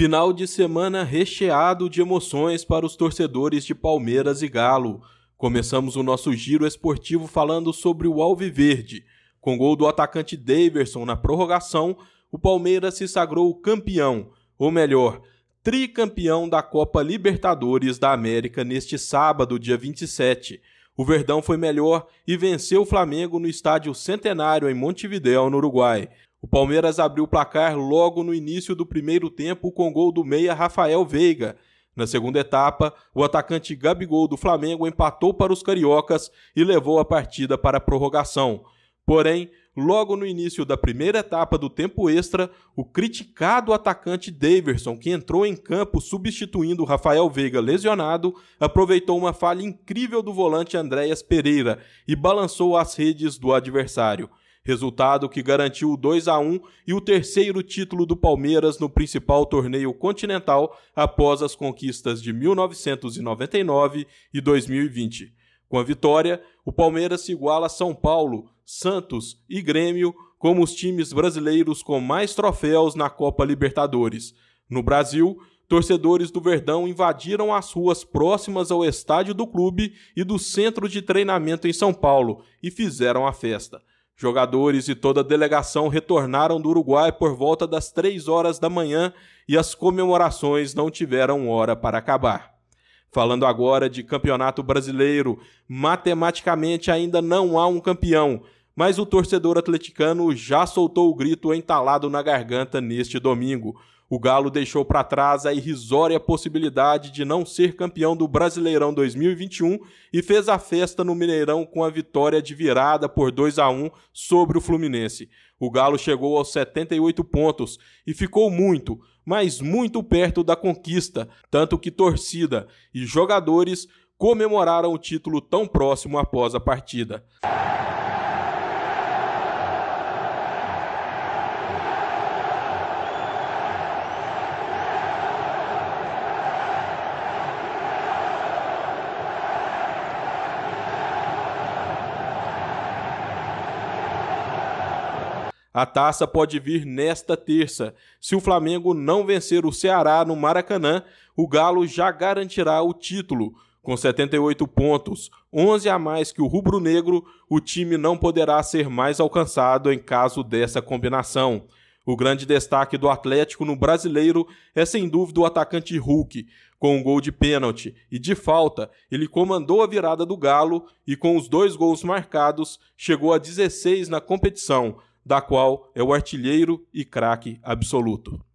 Final de semana recheado de emoções para os torcedores de Palmeiras e Galo. Começamos o nosso giro esportivo falando sobre o Alviverde. Com gol do atacante Daverson na prorrogação, o Palmeiras se sagrou campeão, ou melhor, tricampeão da Copa Libertadores da América neste sábado, dia 27. O Verdão foi melhor e venceu o Flamengo no estádio Centenário em Montevideo, no Uruguai. O Palmeiras abriu o placar logo no início do primeiro tempo com gol do meia Rafael Veiga. Na segunda etapa, o atacante Gabigol do Flamengo empatou para os cariocas e levou a partida para a prorrogação. Porém, logo no início da primeira etapa do tempo extra, o criticado atacante Daverson, que entrou em campo substituindo Rafael Veiga lesionado, aproveitou uma falha incrível do volante Andréas Pereira e balançou as redes do adversário resultado que garantiu o 2 a 1 e o terceiro título do Palmeiras no principal torneio continental após as conquistas de 1999 e 2020. Com a vitória, o Palmeiras se iguala a São Paulo, Santos e Grêmio como os times brasileiros com mais troféus na Copa Libertadores. No Brasil, torcedores do Verdão invadiram as ruas próximas ao estádio do clube e do centro de treinamento em São Paulo e fizeram a festa. Jogadores e toda a delegação retornaram do Uruguai por volta das 3 horas da manhã e as comemorações não tiveram hora para acabar. Falando agora de campeonato brasileiro, matematicamente ainda não há um campeão, mas o torcedor atleticano já soltou o grito entalado na garganta neste domingo. O Galo deixou para trás a irrisória possibilidade de não ser campeão do Brasileirão 2021 e fez a festa no Mineirão com a vitória de virada por 2 a 1 sobre o Fluminense. O Galo chegou aos 78 pontos e ficou muito, mas muito perto da conquista, tanto que torcida e jogadores comemoraram o título tão próximo após a partida. A taça pode vir nesta terça. Se o Flamengo não vencer o Ceará no Maracanã, o Galo já garantirá o título. Com 78 pontos, 11 a mais que o rubro-negro, o time não poderá ser mais alcançado em caso dessa combinação. O grande destaque do Atlético no brasileiro é sem dúvida o atacante Hulk. Com um gol de pênalti e de falta, ele comandou a virada do Galo e, com os dois gols marcados, chegou a 16 na competição da qual é o artilheiro e craque absoluto.